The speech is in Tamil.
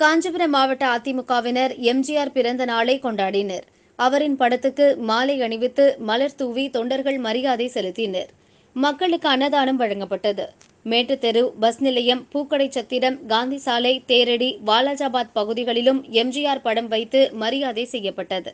காஞ்சிபுரம் மாவட்ட அதிமுகவினர் எம்ஜிஆர் பிறந்த நாளை கொண்டாடினர் அவரின் படத்துக்கு மாலை அணிவித்து மலர் தூவி தொண்டர்கள் மரியாதை செலுத்தினர் மக்களுக்கு அன்னதானம் வழங்கப்பட்டது மேட்டுத்தெரு பஸ் நிலையம் பூக்கடை சத்திரம் காந்தி சாலை தேரடி வாலாஜாபாத் பகுதிகளிலும் எம்ஜிஆர் படம் வைத்து மரியாதை செய்யப்பட்டது